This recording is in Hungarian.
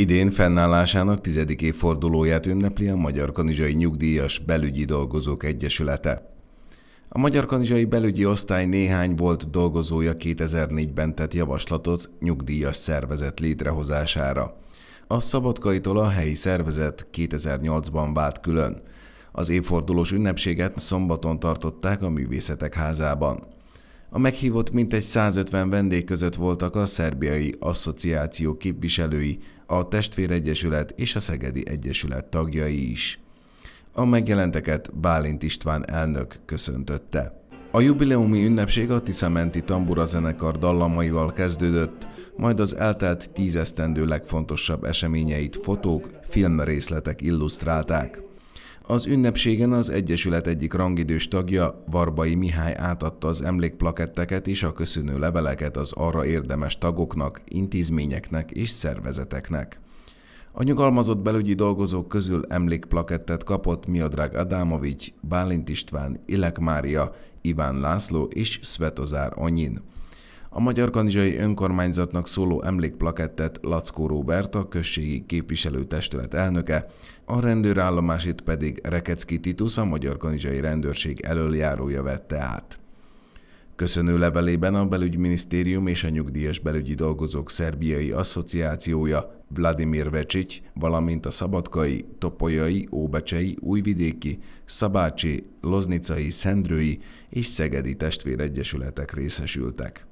Idén fennállásának tizedik évfordulóját ünnepli a Magyar Kanizsai Nyugdíjas Belügyi Dolgozók Egyesülete. A Magyar Kanizsai Belügyi Osztály néhány volt dolgozója 2004-ben tett javaslatot nyugdíjas szervezet létrehozására. A Szabadkaitól a helyi szervezet 2008-ban vált külön. Az évfordulós ünnepséget szombaton tartották a Művészetek Házában. A meghívott mintegy 150 vendég között voltak a szerbiai asszociáció képviselői, a Testvéregyesület és a Szegedi Egyesület tagjai is. A megjelenteket Bálint István elnök köszöntötte. A jubileumi ünnepség a Tiszamenti Tambura zenekar dallamaival kezdődött, majd az eltelt tízesztendő legfontosabb eseményeit fotók, filmrészletek illusztrálták. Az ünnepségen az Egyesület egyik rangidős tagja, Varbai Mihály átadta az emlékplaketteket és a köszönő leveleket az arra érdemes tagoknak, intézményeknek és szervezeteknek. A nyugalmazott belügyi dolgozók közül emlékplakettet kapott Miodrag Adámovics, Bálint István, Ilek Mária, Iván László és Svetozár Anyin. A Magyar Kanizsai Önkormányzatnak szóló emlékplakettet Lackó Róbert, a községi képviselőtestület elnöke, a rendőrállomásit pedig Rekecki Titus, a Magyar Kanizsai Rendőrség elöljárója vette át. Köszönő levelében a belügyminisztérium és a nyugdíjas belügyi dolgozók szerbiai asszociációja Vladimir Vecsics, valamint a szabadkai, topolyai, óbecsei, újvidéki, szabácsi, loznicai, szendrői és szegedi testvéregyesületek részesültek.